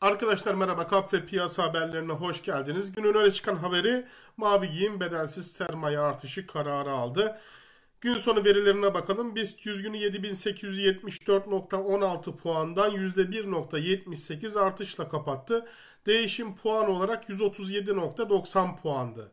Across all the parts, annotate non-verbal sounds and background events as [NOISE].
Arkadaşlar merhaba kap ve piyasa haberlerine hoş geldiniz. Günün öne çıkan haberi mavi giyim bedelsiz sermaye artışı kararı aldı. Gün sonu verilerine bakalım. BIST 100 günü 7874.16 puandan %1.78 artışla kapattı. Değişim puan olarak 137.90 puandı.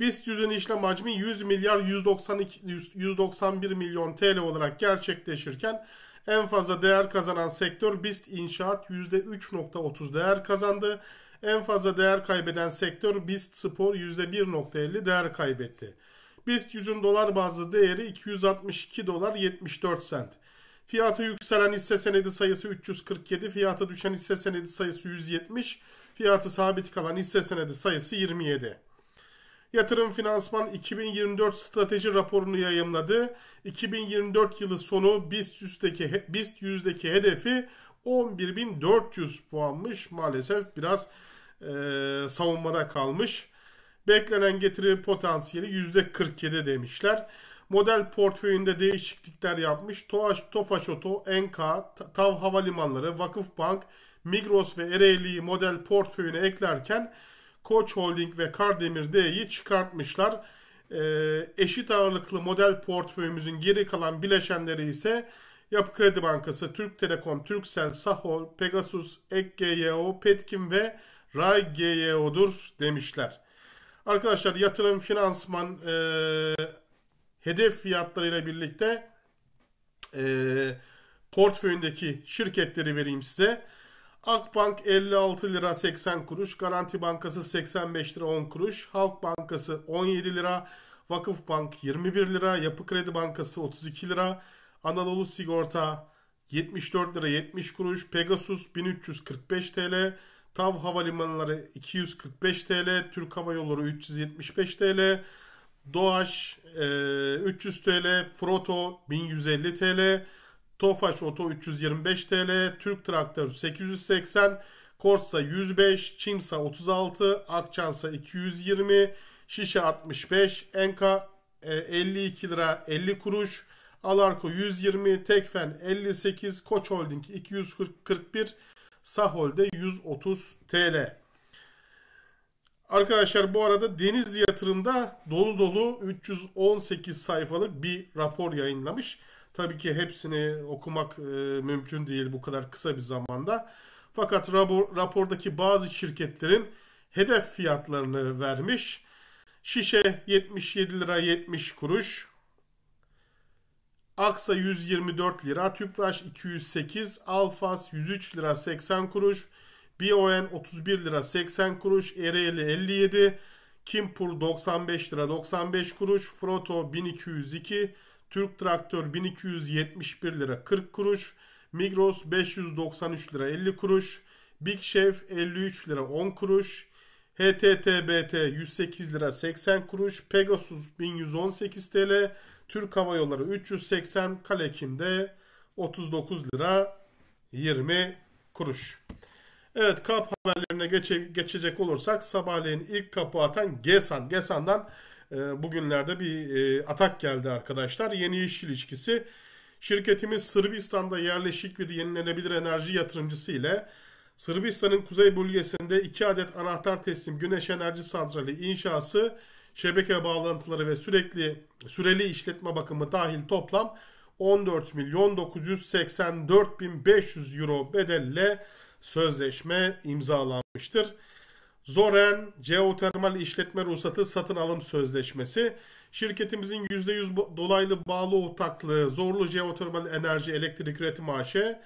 BIST 100'ün işlem hacmi 100 milyar 192, 191 milyon TL olarak gerçekleşirken en fazla değer kazanan sektör BIST inşaat %3.30 değer kazandı. En fazla değer kaybeden sektör BIST spor %1.50 değer kaybetti. BIST 100'ün dolar bazlı değeri 262 dolar 74 sent. Fiyatı yükselen hisse senedi sayısı 347, fiyatı düşen hisse senedi sayısı 170, fiyatı sabit kalan hisse senedi sayısı 27. Yatırım Finansman 2024 strateji raporunu yayımladı. 2024 yılı sonu BIST 100'deki, BIST 100'deki hedefi 11.400 puanmış. Maalesef biraz e, savunmada kalmış. Beklenen getiri potansiyeli %47 demişler. Model portföyünde değişiklikler yapmış. Toaş, Tofaş Oto, NK, Tav Havalimanları, Bank, Migros ve Ereğli'yi model portföyüne eklerken Koç Holding ve Kardemir D'yi çıkartmışlar. E, eşit ağırlıklı model portföyümüzün geri kalan bileşenleri ise Yapı Kredi Bankası, Türk Telekom, Türksel, Sahol, Pegasus, EKGYO, Petkim ve Ray GYO'dur demişler. Arkadaşlar yatırım finansman e, hedef fiyatlarıyla birlikte e, portföyündeki şirketleri vereyim size. Akbank 56 lira 80 kuruş, Garanti Bankası 85 lira 10 kuruş, Halk Bankası 17 lira, Vakıf Bank 21 lira, Yapı Kredi Bankası 32 lira, Anadolu Sigorta 74 lira 70 kuruş, Pegasus 1345 TL, TAV Havalimanları 245 TL, Türk Hava Yolları 375 TL, Doğaş 300 TL, Froto 1150 TL, Tofaş Oto 325 TL, Türk Traktör 880, Korsa 105, Çimsa 36, Akçansa 220, Şişe 65, Enka 52 e, lira 50 kuruş, Alarko 120, Tekfen 58, Koç Holding 241, Sahol'de 130 TL. Arkadaşlar bu arada Deniz Yatırım'da dolu dolu 318 sayfalık bir rapor yayınlamış. Tabii ki hepsini okumak e, mümkün değil bu kadar kısa bir zamanda. Fakat rapor, rapordaki bazı şirketlerin hedef fiyatlarını vermiş. Şişe 77 lira 70 kuruş. Aksa 124 lira, Tüpraş 208, Alfas 103 lira 80 kuruş, BON 31 lira 80 kuruş, Ereğli 57, Kimpur 95 lira 95 kuruş, Froto 1202, Türk Traktör 1271 lira 40 kuruş. Migros 593 lira 50 kuruş. Big Chef 53 lira 10 kuruş. HTTBT 108 lira 80 kuruş. Pegasus 1118 TL. Türk Hava Yolları 380. Kalekim'de 39 lira 20 kuruş. Evet kap haberlerine geçe, geçecek olursak sabahleyin ilk kapı atan Gesan. Gesan'dan ee, bugünlerde bir e, atak geldi arkadaşlar. Yeni iş ilişkisi şirketimiz Sırbistan'da yerleşik bir yenilenebilir enerji yatırımcısı ile Sırbistan'ın kuzey bölgesinde 2 adet anahtar teslim güneş enerji santrali inşası, şebeke bağlantıları ve sürekli süreli işletme bakımı dahil toplam 14 milyon 984 bin 500 euro bedelle sözleşme imzalanmıştır. Zoren Geotermal İşletme Ruhsatı Satın Alım Sözleşmesi. Şirketimizin %100 dolaylı bağlı ortaklığı Zorlu Geotermal Enerji Elektrik Üretim AŞ e.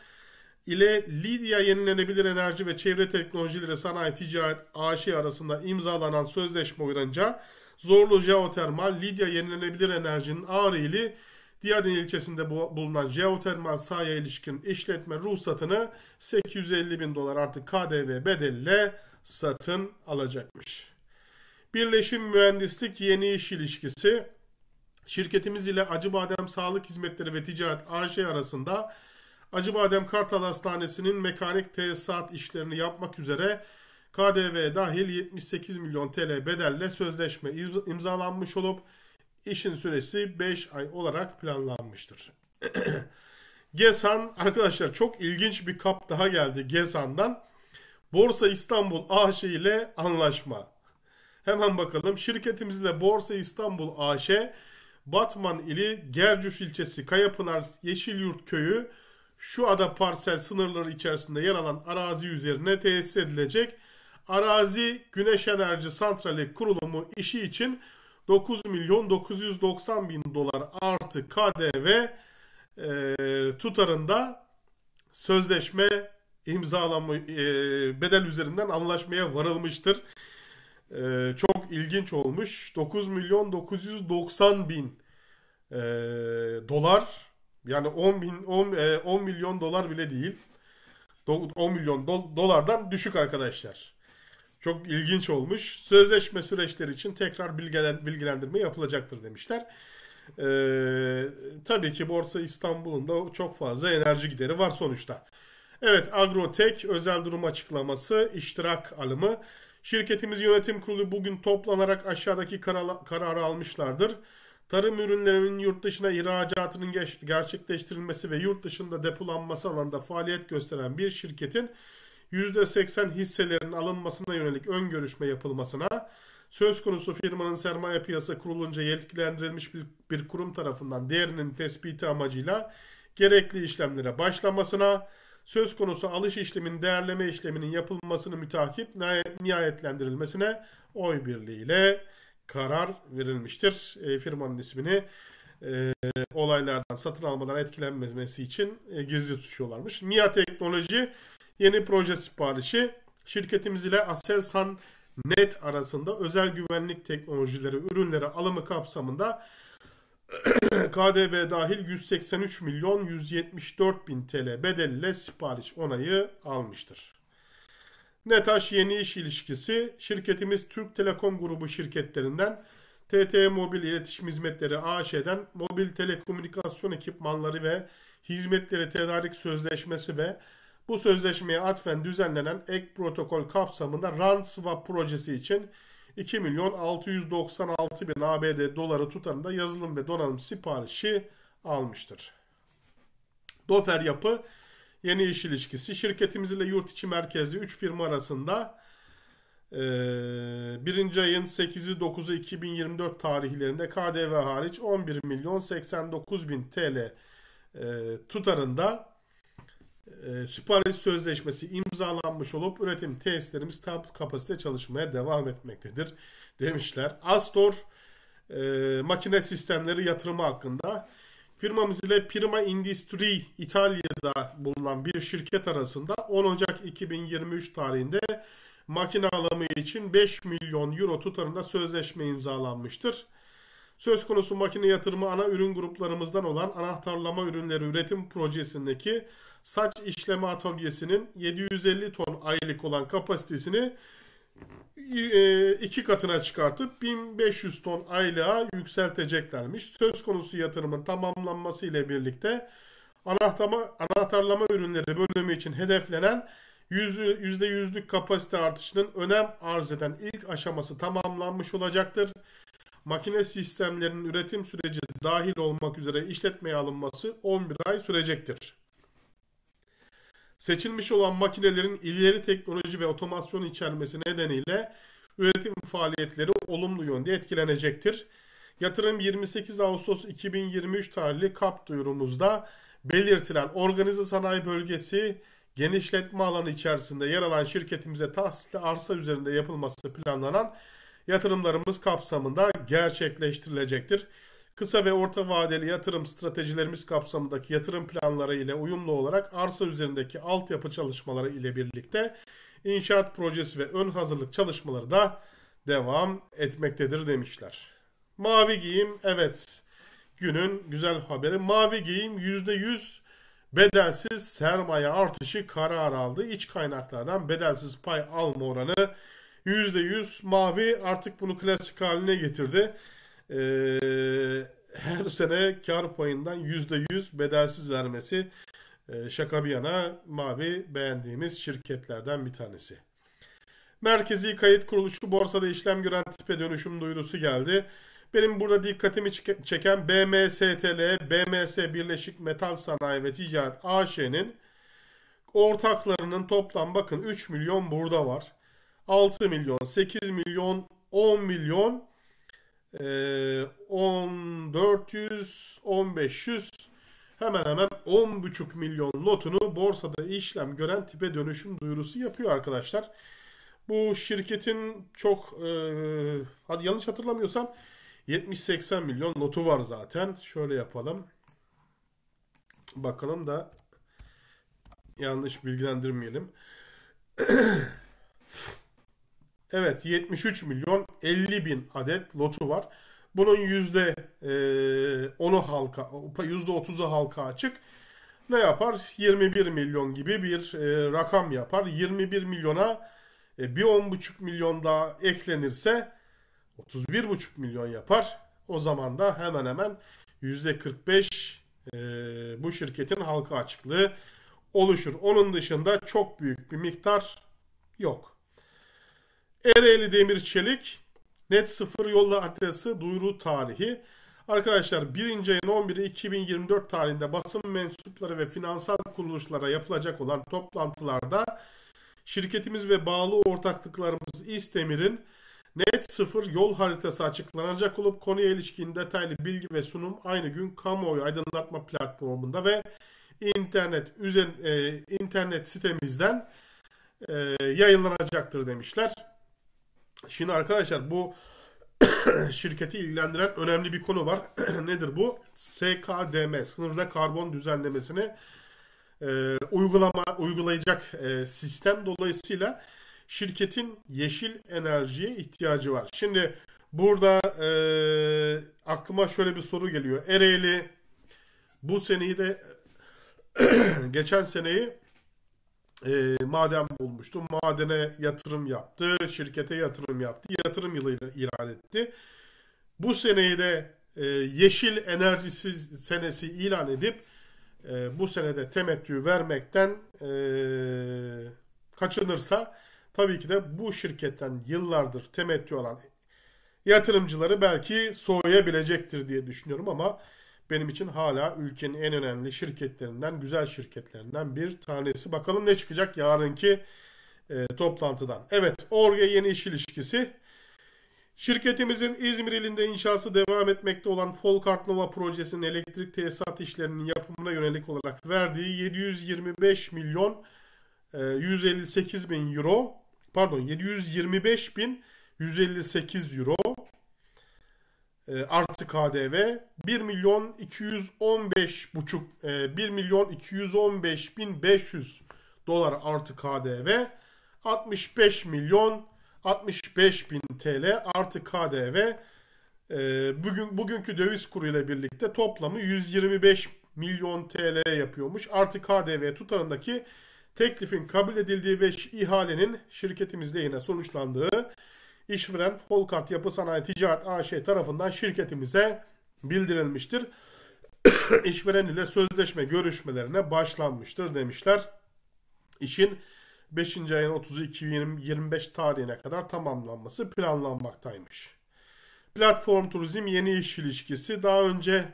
ile Lidya Yenilenebilir Enerji ve Çevre Teknolojileri Sanayi Ticaret AŞ e arasında imzalanan sözleşme uyarınca Zorlu Geotermal Lidya Yenilenebilir Enerji'nin Ağrı ili Diyadin ilçesinde bulunan jeotermal sahaya ilişkin işletme ruhsatını 850 bin dolar artı KDV bedeliyle satın alacakmış. Birleşim Mühendislik Yeni İş İlişkisi şirketimiz ile Acıbadem Sağlık Hizmetleri ve Ticaret AŞ arasında Acıbadem Kartal Hastanesi'nin mekanik tesisat işlerini yapmak üzere KDV dahil 78 milyon TL bedelle sözleşme imzalanmış olup İşin süresi 5 ay olarak planlanmıştır. [CLEARS THROAT] Gesan arkadaşlar çok ilginç bir kap daha geldi Gesan'dan. Borsa İstanbul AŞ ile anlaşma. Hemen bakalım. Şirketimizle Borsa İstanbul AŞ Batman ili Gercüş ilçesi Kayapınar Yeşilyurt köyü şu ada parsel sınırları içerisinde yer alan arazi üzerine tesis edilecek. Arazi Güneş Enerji Santrali kurulumu işi için 9 milyon 990 bin dolar artı KDV e, tutarında sözleşme imzalanma e, bedel üzerinden anlaşmaya varılmıştır. E, çok ilginç olmuş. 9 milyon 990 bin e, dolar yani 10 bin 10, e, 10 milyon dolar bile değil. Do, 10 milyon do, dolardan düşük arkadaşlar. Çok ilginç olmuş. Sözleşme süreçleri için tekrar bilgilendirme yapılacaktır demişler. Ee, tabii ki Borsa İstanbul'un da çok fazla enerji gideri var sonuçta. Evet Agrotek özel durum açıklaması, iştirak alımı. Şirketimiz yönetim kurulu bugün toplanarak aşağıdaki karala, kararı almışlardır. Tarım ürünlerinin yurt dışına ihracatının gerçekleştirilmesi ve yurt dışında depolanması alanında faaliyet gösteren bir şirketin %80 hisselerin alınmasına yönelik ön görüşme yapılmasına, söz konusu firmanın sermaye piyasa kurulunca yetkilendirilmiş bir, bir kurum tarafından değerinin tespiti amacıyla gerekli işlemlere başlamasına, söz konusu alış işleminin değerleme işleminin yapılmasını mütakip nihayetlendirilmesine oy birliğiyle karar verilmiştir. E, firmanın ismini e, olaylardan satın almadan etkilenmemesi için e, gizli tutuyorlarmış. MIA Teknoloji Yeni proje siparişi şirketimiz ile Aselsan Net arasında özel güvenlik teknolojileri ürünleri alımı kapsamında [CLEARS THROAT] KDV dahil 183 milyon 174 bin TL bedelle sipariş onayı almıştır. Netaş yeni iş ilişkisi şirketimiz Türk Telekom grubu şirketlerinden TT Mobil İletişim Hizmetleri AŞ'den mobil telekomünikasyon ekipmanları ve hizmetleri tedarik sözleşmesi ve bu sözleşmeye atfen düzenlenen ek protokol kapsamında rand swap projesi için 2 milyon 696 bin ABD doları tutarında yazılım ve donanım siparişi almıştır. Dofer yapı yeni iş ilişkisi şirketimiz ile yurt içi merkezli 3 firma arasında e, birinci ayın 8'i 9'u 2024 tarihlerinde KDV hariç 11 milyon 89 bin TL e, tutarında e, sipariş sözleşmesi imzalanmış olup üretim tesislerimiz tam kapasite çalışmaya devam etmektedir demişler. Astor e, makine sistemleri yatırımı hakkında firmamız ile Prima Industri İtalya'da bulunan bir şirket arasında 10 Ocak 2023 tarihinde makine alımı için 5 milyon euro tutarında sözleşme imzalanmıştır. Söz konusu makine yatırımı ana ürün gruplarımızdan olan anahtarlama ürünleri üretim projesindeki saç işleme atölyesinin 750 ton aylık olan kapasitesini e, iki katına çıkartıp 1500 ton aylığa yükselteceklermiş. Söz konusu yatırımın tamamlanması ile birlikte anahtarlama ürünleri bölümü için hedeflenen %100'lük kapasite artışının önem arz eden ilk aşaması tamamlanmış olacaktır makine sistemlerinin üretim süreci dahil olmak üzere işletmeye alınması 11 ay sürecektir. Seçilmiş olan makinelerin ileri teknoloji ve otomasyon içermesi nedeniyle üretim faaliyetleri olumlu yönde etkilenecektir. Yatırım 28 Ağustos 2023 tarihli KAP duyurumuzda belirtilen organize sanayi bölgesi genişletme alanı içerisinde yer alan şirketimize tahsisli arsa üzerinde yapılması planlanan yatırımlarımız kapsamında gerçekleştirilecektir. Kısa ve orta vadeli yatırım stratejilerimiz kapsamındaki yatırım planları ile uyumlu olarak arsa üzerindeki altyapı çalışmaları ile birlikte inşaat projesi ve ön hazırlık çalışmaları da devam etmektedir demişler. Mavi giyim evet günün güzel haberi. Mavi giyim %100 bedelsiz sermaye artışı karar aldı. İç kaynaklardan bedelsiz pay alma oranı %100 mavi artık bunu klasik haline getirdi. E, her sene kar payından %100 bedelsiz vermesi e, şaka bir yana mavi beğendiğimiz şirketlerden bir tanesi. Merkezi Kayıt Kuruluşu borsada işlem gören tipe dönüşüm duyurusu geldi. Benim burada dikkatimi çeken BMSTL, BMS Birleşik Metal Sanayi ve Ticaret AŞ'nin ortaklarının toplam bakın 3 milyon burada var. 6 milyon, 8 milyon, 10 milyon, e, 1400, 1500 hemen hemen 10,5 milyon lotunu borsada işlem gören tipe dönüşüm duyurusu yapıyor arkadaşlar. Bu şirketin çok hadi yanlış hatırlamıyorsam 70-80 milyon notu var zaten. Şöyle yapalım. Bakalım da yanlış bilgilendirmeyelim. [CLEARS THROAT] Evet 73 milyon 50 bin adet lotu var. Bunun yüzde %10'u e, halka, yüzde %30'u halka açık. Ne yapar? 21 milyon gibi bir e, rakam yapar. 21 milyona e, bir buçuk milyon daha eklenirse 31 buçuk milyon yapar. O zaman da hemen hemen yüzde %45 e, bu şirketin halka açıklığı oluşur. Onun dışında çok büyük bir miktar yok. Ereğli Demir Çelik net sıfır yolla adresi duyuru tarihi. Arkadaşlar 1. ayın 11'i 2024 tarihinde basın mensupları ve finansal kuruluşlara yapılacak olan toplantılarda şirketimiz ve bağlı ortaklıklarımız İstemir'in net sıfır yol haritası açıklanacak olup konuya ilişkin detaylı bilgi ve sunum aynı gün kamuoyu aydınlatma platformunda ve internet üzen, e, internet sitemizden e, yayınlanacaktır demişler. Şimdi arkadaşlar bu [COUGHS] şirketi ilgilendiren önemli bir konu var. [COUGHS] Nedir bu? SKDM, sınırda karbon düzenlemesini e, uygulama uygulayacak e, sistem dolayısıyla şirketin yeşil enerjiye ihtiyacı var. Şimdi burada e, aklıma şöyle bir soru geliyor. Ereğli bu seneyi de [COUGHS] geçen seneyi e, maden bulmuştu. Madene yatırım yaptı, şirkete yatırım yaptı, yatırım yılıyla ilan etti. Bu seneyi de e, yeşil enerjisi senesi ilan edip e, bu senede temettü vermekten e, kaçınırsa tabii ki de bu şirketten yıllardır temettü olan yatırımcıları belki soğuyabilecektir diye düşünüyorum ama benim için hala ülkenin en önemli şirketlerinden, güzel şirketlerinden bir tanesi. Bakalım ne çıkacak yarınki e, toplantıdan. Evet, Orge yeni iş ilişkisi. Şirketimizin İzmir ilinde inşası devam etmekte olan Folkart Nova projesinin elektrik tesisat işlerinin yapımına yönelik olarak verdiği 725 milyon 158 e, bin euro pardon 725 bin 158 euro e, artı KDV 1 milyon 215 buçuk e, 1 milyon 215 bin 500 dolar artı KDV 65 milyon 65 bin TL artı KDV e, bugün bugünkü döviz kuru ile birlikte toplamı 125 milyon TL yapıyormuş. Artı KDV tutarındaki teklifin kabul edildiği ve ihalenin şirketimizle yine sonuçlandığı işveren Folkart Yapı Sanayi Ticaret AŞ tarafından şirketimize bildirilmiştir. [COUGHS] İşveren ile sözleşme görüşmelerine başlanmıştır demişler. İşin 5. ayın 32-25 tarihine kadar tamamlanması planlanmaktaymış. Platform Turizm yeni iş ilişkisi daha önce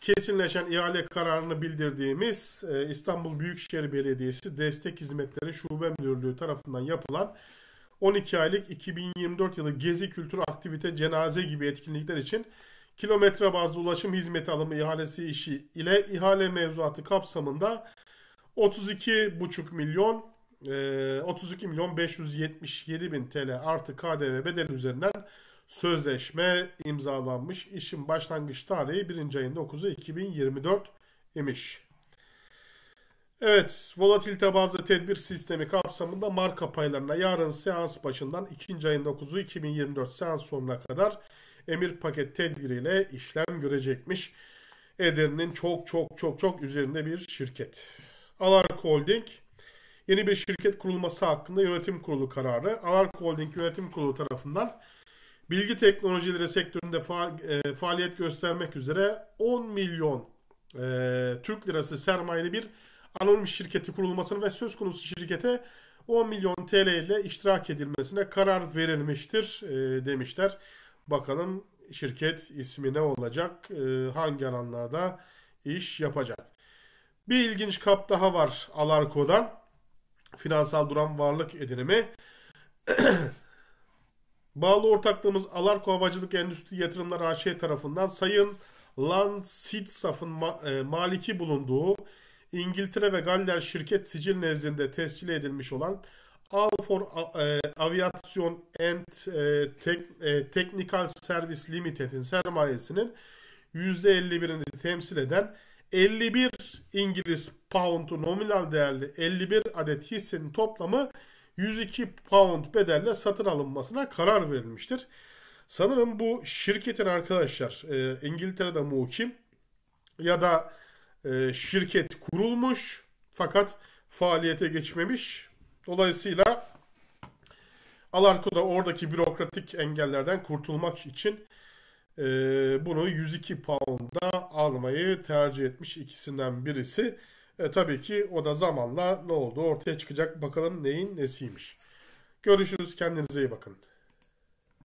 kesinleşen ihale kararını bildirdiğimiz e, İstanbul Büyükşehir Belediyesi Destek Hizmetleri Şube Müdürlüğü tarafından yapılan 12 aylık 2024 yılı gezi kültür aktivite cenaze gibi etkinlikler için kilometre bazlı ulaşım hizmeti alımı ihalesi işi ile ihale mevzuatı kapsamında 32,5 milyon 32 e, milyon 577 bin TL artı KDV bedeli üzerinden sözleşme imzalanmış. İşin başlangıç tarihi 1. ayın 9'u 2024 imiş. Evet, volatilite bazlı tedbir sistemi kapsamında marka paylarına yarın seans başından 2. ayın 9'u 2024 seans sonuna kadar emir paket tedbiriyle işlem görecekmiş. Eder'in çok çok çok çok üzerinde bir şirket. Alark Holding yeni bir şirket kurulması hakkında yönetim kurulu kararı. Alark Holding yönetim kurulu tarafından bilgi teknolojileri sektöründe faal, e, faaliyet göstermek üzere 10 milyon e, Türk lirası sermayeli bir anonim şirketi kurulmasını ve söz konusu şirkete 10 milyon TL ile iştirak edilmesine karar verilmiştir e, demişler. Bakalım şirket ismi ne olacak? E, hangi alanlarda iş yapacak? Bir ilginç kap daha var Alarko'dan. Finansal duran varlık edinimi. [CLEARS THROAT] Bağlı ortaklığımız Alarko Havacılık Endüstri Yatırımları AŞ tarafından Sayın Lansitsaf'ın ma e, maliki bulunduğu İngiltere ve Galler şirket sicil nezdinde tescil edilmiş olan All for e, Aviation and e, Tek, e, Technical Service Limited'in sermayesinin %51'ini temsil eden 51 İngiliz pound'u nominal değerli 51 adet hissenin toplamı 102 pound bedelle satın alınmasına karar verilmiştir. Sanırım bu şirketin arkadaşlar e, İngiltere'de mukim ya da e, şirket kurulmuş fakat faaliyete geçmemiş. Dolayısıyla Alarko da oradaki bürokratik engellerden kurtulmak için e, bunu 102 pound'a almayı tercih etmiş ikisinden birisi. E, tabii ki o da zamanla ne oldu ortaya çıkacak bakalım neyin nesiymiş. Görüşürüz kendinize iyi bakın.